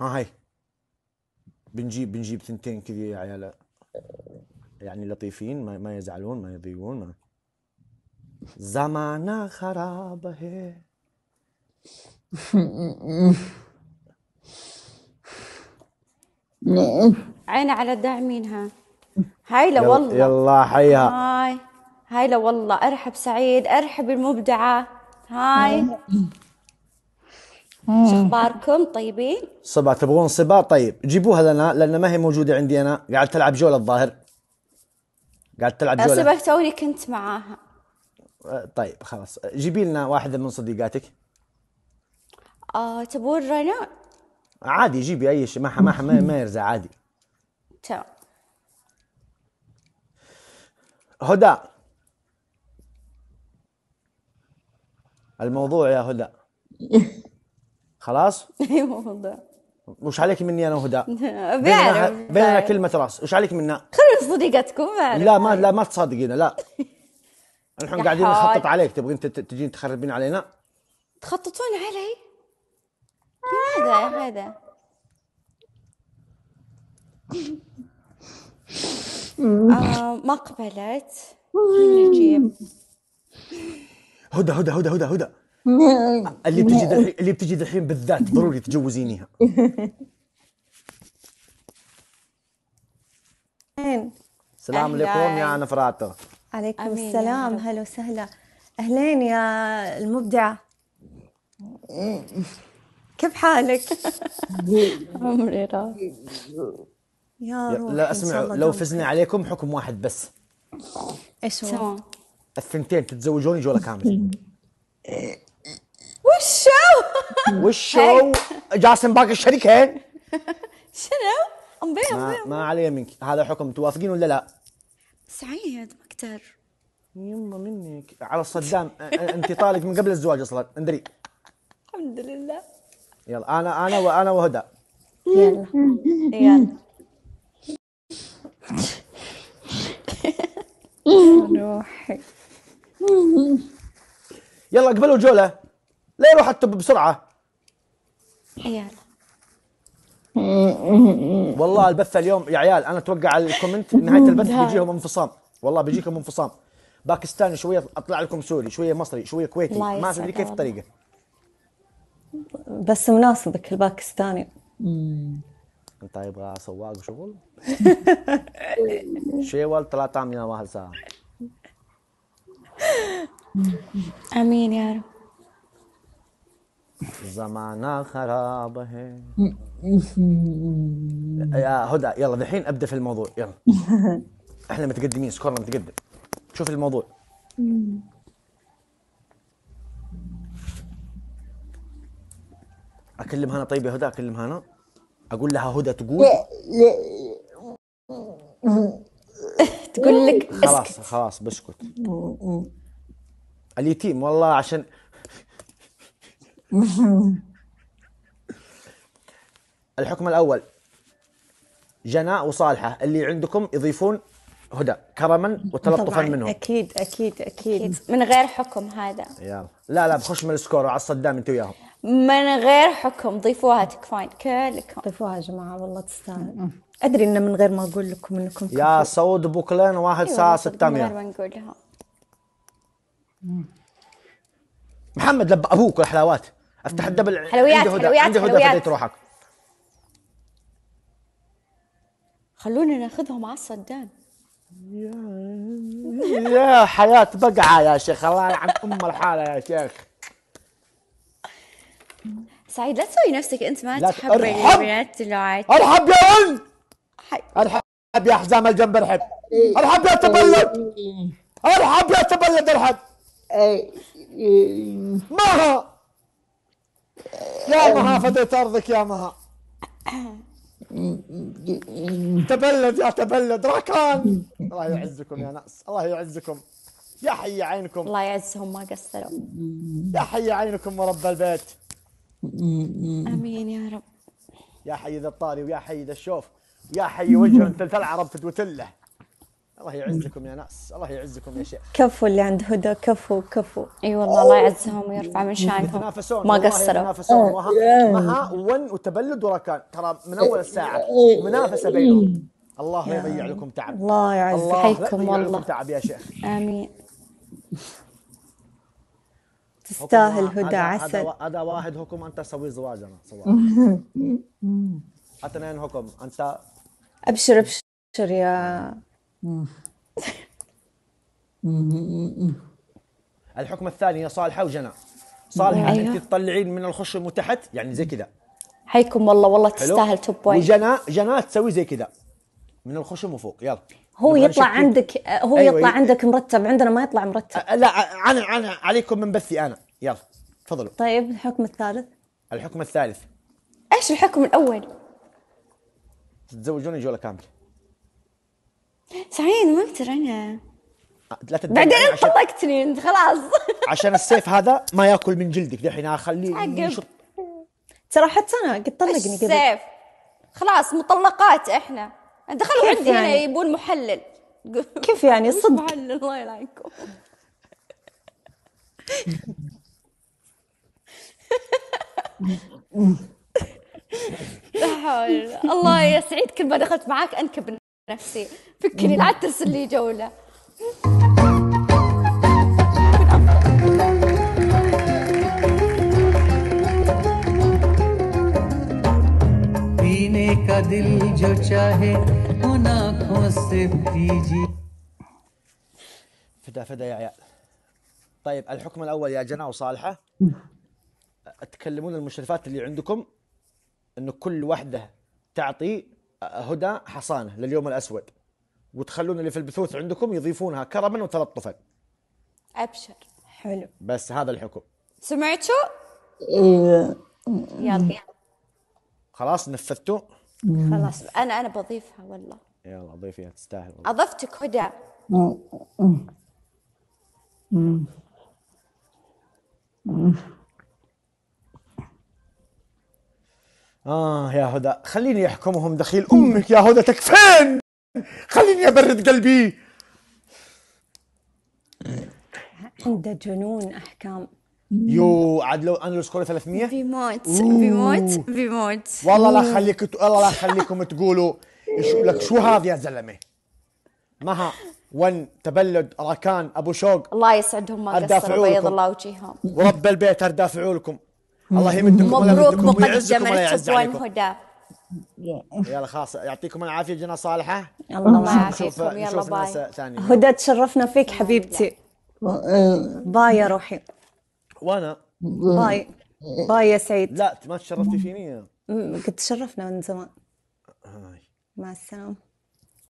ها هاي بنجيب بنجيب ثنتين كذي يا عيال يعني لطيفين ما, ما يزعلون ما يضيقون ما زمانه خراب هي عين على داعمينها هاي لو والله يلا حيها هاي هاي لو والله ارحب سعيد ارحب المبدعه هاي شو اخباركم طيبين صبا تبغون صبا طيب جيبوها لنا لان ما هي موجوده عندي انا قاعد تلعب جوله الظاهر قاعد تلعب جوله صبا توني كنت معاها أه، طيب خلاص جيبي لنا واحده من صديقاتك آه تبون رنا عادي جيبي اي شيء ما ما ما يرزع عادي تمام هدى الموضوع يا هدى خلاص ايوه وش عليك مني انا وهدى؟ بيننا بيننا كلمه راس، وش عليك منا؟ خلونا صديقتكم لا ما لا ما تصادقينا لا الحين قاعدين نخطط عليك تبغين تجين تخربين علينا؟ تخططون علي؟ هذا يا هذا؟ آه، ما قبلت نجيب هدى هدى هدى هدى هدى اللي بتجي دحين اللي بتجي دحين بالذات ضروري تجوزينيها السلام عليكم يا نفراتة عليكم السلام هلا وسهلا اهلين يا المبدعة كيف حالك؟ عمري راح يا رب لا اسمع لو فزنا عليكم حكم واحد بس ايش هو؟ الثنتين تتزوجوني جولة كامل وشو وشو جاسم باقي الشركه شنو؟ امبي ما, ما علي منك هذا حكم توافقين ولا لا؟ سعيد ما اقدر يما منك على الصدام انت طالق من قبل الزواج اصلا اندري الحمد لله يلا انا انا وانا وهدى يلا يلا روحي يلا قبلوا جوله لا يروح الطب بسرعه عيال والله البث اليوم يا عيال انا اتوقع على الكومنت نهايه البث بيجيهم انفصام والله بيجيكم انفصام باكستاني شويه اطلع لكم سوري شويه مصري شويه كويتي ما ادري كيف الطريقه بس مناسبك الباكستاني انت يبغى سواق شغل شيوال طلع يا واحد ساعه امين يا رب زمانا خراب هي يا هدى يلا دحين ابدا في الموضوع يلا احنا متقدمين سكورنا متقدم شوف الموضوع اكلم هنا طيب يا هدى اكلم هنا اقول لها هدى تقول تقول لك خلاص خلاص بسكت اليتيم والله عشان الحكم الاول جناء وصالحه اللي عندكم يضيفون هدى كرما وتلطفا منهم اكيد اكيد اكيد من غير حكم هذا يلا لا لا بخش من السكور على الصدام انت وياهم من غير حكم ضيفوها تكفين كلكم ضيفوها يا جماعه والله تستاهل ادري انه من غير ما اقول لكم انكم يا صوت بوكلين واحد أيوة ساعه 600 من غير ما نقولها محمد لب ابوك الحلاوات افتح الدبل حلويات عندي هدى حلويات عندي هدى فديت روحك خلونا ناخذهم على الصدام يا, حياة بقعة يا شيخ الله يلعن أم الحالة يا شيخ سعيد لا تسوي نفسك أنت ما تحب الرياضيات دلوقتي أرحب يا ولد أرحب يا حزام الجنب أرحب إيه. إيه. أرحب يا تبلد أرحب يا تبلد أرحب ما يا مها فديت ارضك يا مها تبلد يا تبلد راكان الله يعزكم يا ناس الله يعزكم يا حي عينكم الله يعزهم ما قصروا يا حي عينكم ورب البيت امين يا رب يا حي ذا الطاري ويا حي ذا الشوف يا حي وجه تلعرب في تدوتله الله يعزكم يا ناس الله يعزكم يا شيخ كفو اللي عند هدى كفو كفو اي أيوة والله الله يعزهم ويرفع من شانهم ما قصروا يتنافسون مها مها ون وتبلد وركان ترى من اول الساعه إيه. منافسه بينهم إيه. الله لا يضيع لكم تعب الله يعزكم حيكم والله لكم تعب يا شيخ امين تستاهل هدى عسل هذا واحد حكم انت سوي زواجنا اثنين حكم انت ابشر ابشر يا الحكم الثاني يا صالحه وجنى صالحه أيوه. انت تطلعين من الخشم وتحت يعني زي كذا حيكم والله والله تستاهل توب بوينت وجنى جنى تسوي زي كذا من الخشم وفوق يلا هو يطلع عندك هو أيوة يطلع عندك مرتب عندنا ما يطلع مرتب أه، لا انا انا عليكم من بثي انا يلا تفضلوا طيب الحكم الثالث الحكم الثالث ايش الحكم الاول تتزوجون يجوا كامل تعين ما اقدر انا آه، لا بعدين يعني طلقتني انت خلاص عشان السيف هذا ما ياكل من جلدك الحين اخليه يشط ترى حتى انا قد طلقني قبل السيف خلاص مطلقات احنا دخلوا عندي يعني؟ هنا يبون محلل كيف يعني صدق محلل الله يلعنكم لا حول الله يا سعيد كل ما دخلت معاك انكب نفسي فكني ترسل لي جوله पीने का दिल जो चाहे उन आंखों से पीजिए فدا فدا يا عيال طيب الحكم الاول يا جنى وصالحه تكلمون المشرفات اللي عندكم انه كل وحده تعطي هدى حصانه لليوم الاسود وتخلون اللي في البثوث عندكم يضيفونها كرما وتلطفا ابشر حلو بس هذا الحكم سمعتوا؟ إيه. يلا خلاص نفذتوا؟ خلاص انا انا بضيفها والله يلا ضيفيها تستاهل والله اضفتك هدى مم. آه يا هدى خليني أحكمهم دخيل أمك يا هدى تكفين خليني أبرد قلبي عنده جنون أحكام يو عاد لو انا لو سكوري 300 بيموت بيموت بيموت والله لا خليك ت... والله لا خليكم تقولوا شو لك شو هذا يا زلمه مها ون تبلد راكان ابو شوق الله يسعدهم ما قصروا بيض الله وجيههم ورب البيت اردافعوا لكم الله يمدكم مبروك مقدما صفوان هدى يلا خلاص يعطيكم العافيه جنى صالحه الله يعافيكم يلا باي هدى تشرفنا فيك حبيبتي آه. باي يا روحي وانا باي باي يا سعيد لا ما تشرفتي فيني قد تشرفنا من زمان آه. مع السلامه